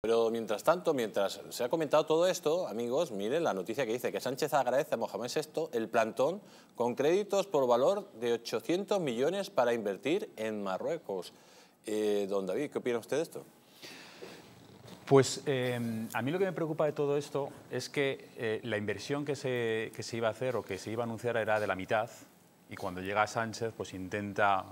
Pero mientras tanto, mientras se ha comentado todo esto, amigos, miren la noticia que dice que Sánchez agradece a Mohamed VI el plantón con créditos por valor de 800 millones para invertir en Marruecos. Eh, don David, ¿qué opina usted de esto? Pues em, a mí lo que me preocupa de todo esto es que eh, la inversión que se, que se iba a hacer o que se iba a anunciar era de la mitad y cuando llega Sánchez pues intenta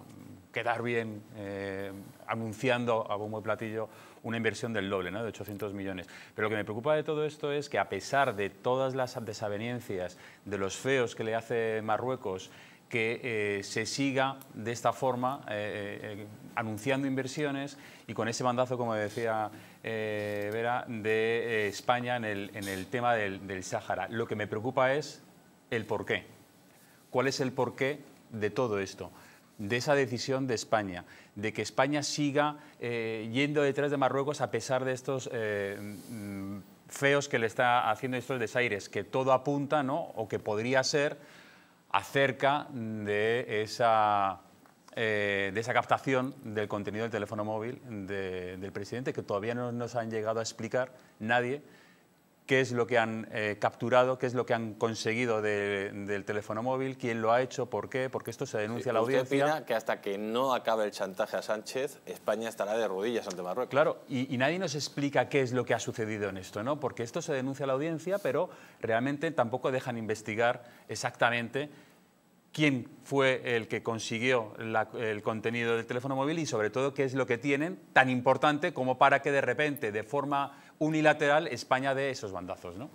quedar bien eh, anunciando a bombo y platillo una inversión del doble, ¿no? de 800 millones. Pero lo que me preocupa de todo esto es que a pesar de todas las desavenencias, de los feos que le hace Marruecos, que eh, se siga de esta forma eh, anunciando inversiones y con ese mandazo, como decía Vera, de España en el, en el tema del, del Sáhara. Lo que me preocupa es el porqué. ¿Cuál es el porqué de todo esto? de esa decisión de España, de que España siga eh, yendo detrás de Marruecos a pesar de estos eh, mm, feos que le está haciendo estos desaires, que todo apunta, ¿no? o que podría ser acerca de esa, eh, de esa captación del contenido del teléfono móvil del presidente, que todavía no nos han llegado a explicar nadie qué es lo que han eh, capturado, qué es lo que han conseguido del teléfono móvil, quién lo ha hecho, por qué, porque esto se denuncia a la usted audiencia. Opina que hasta que no acabe el chantaje a Sánchez, España estará de rodillas ante Marruecos. Claro, y, y, nadie nos explica qué es lo que ha sucedido en esto, ¿no? Porque esto se denuncia a la audiencia, pero realmente tampoco dejan investigar exactamente quién fue el que consiguió el contenido del teléfono móvil y sobre todo qué es lo que tienen tan importante como para que de repente, de forma unilateral, España dé esos bandazos. ¿no?